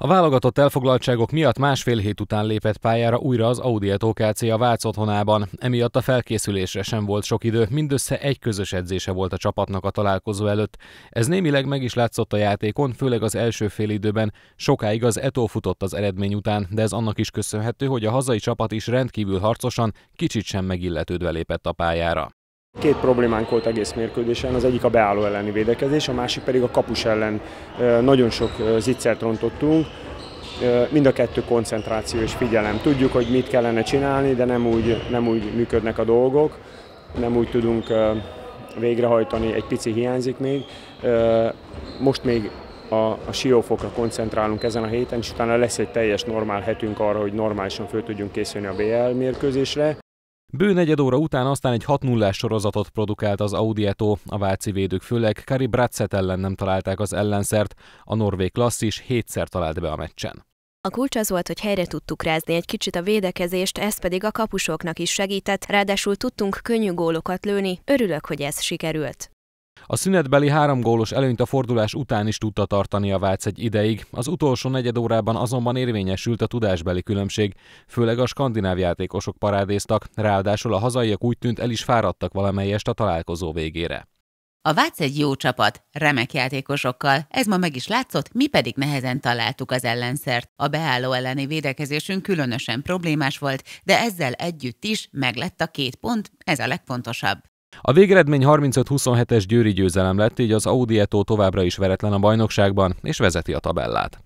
A válogatott elfoglaltságok miatt másfél hét után lépett pályára újra az Audi Etókc a Vác otthonában. Emiatt a felkészülésre sem volt sok idő, mindössze egy közös edzése volt a csapatnak a találkozó előtt. Ez némileg meg is látszott a játékon, főleg az első fél időben. Sokáig az Etó futott az eredmény után, de ez annak is köszönhető, hogy a hazai csapat is rendkívül harcosan, kicsit sem megilletődve lépett a pályára. Két problémánk volt egész mérkődésen, az egyik a beálló elleni védekezés, a másik pedig a kapus ellen nagyon sok zicsert rontottunk. Mind a kettő koncentráció és figyelem. Tudjuk, hogy mit kellene csinálni, de nem úgy, nem úgy működnek a dolgok, nem úgy tudunk végrehajtani, egy pici hiányzik még. Most még a, a siófokra koncentrálunk ezen a héten, és utána lesz egy teljes normál hetünk arra, hogy normálisan föl tudjunk készülni a BL mérkőzésre. Bő negyed óra után aztán egy 6 0 sorozatot produkált az Audi Eto, a váci védők főleg Kari Bratzet ellen nem találták az ellenszert, a norvég klasszis hétszer talált be a meccsen. A kulcs az volt, hogy helyre tudtuk rázni egy kicsit a védekezést, ez pedig a kapusoknak is segített, ráadásul tudtunk könnyű gólokat lőni, örülök, hogy ez sikerült. A szünetbeli három gólos előnyt a fordulás után is tudta tartani a Vác egy ideig, az utolsó negyed órában azonban érvényesült a tudásbeli különbség, főleg a skandináv játékosok parádéztak, ráadásul a hazaiak úgy tűnt el is fáradtak valamelyest a találkozó végére. A Vác egy jó csapat, remek játékosokkal, ez ma meg is látszott, mi pedig nehezen találtuk az ellenszert. A beálló elleni védekezésünk különösen problémás volt, de ezzel együtt is meglett a két pont, ez a legfontosabb. A végeredmény 35-27-es győri győzelem lett, így az Audi Eto továbbra is veretlen a bajnokságban, és vezeti a tabellát.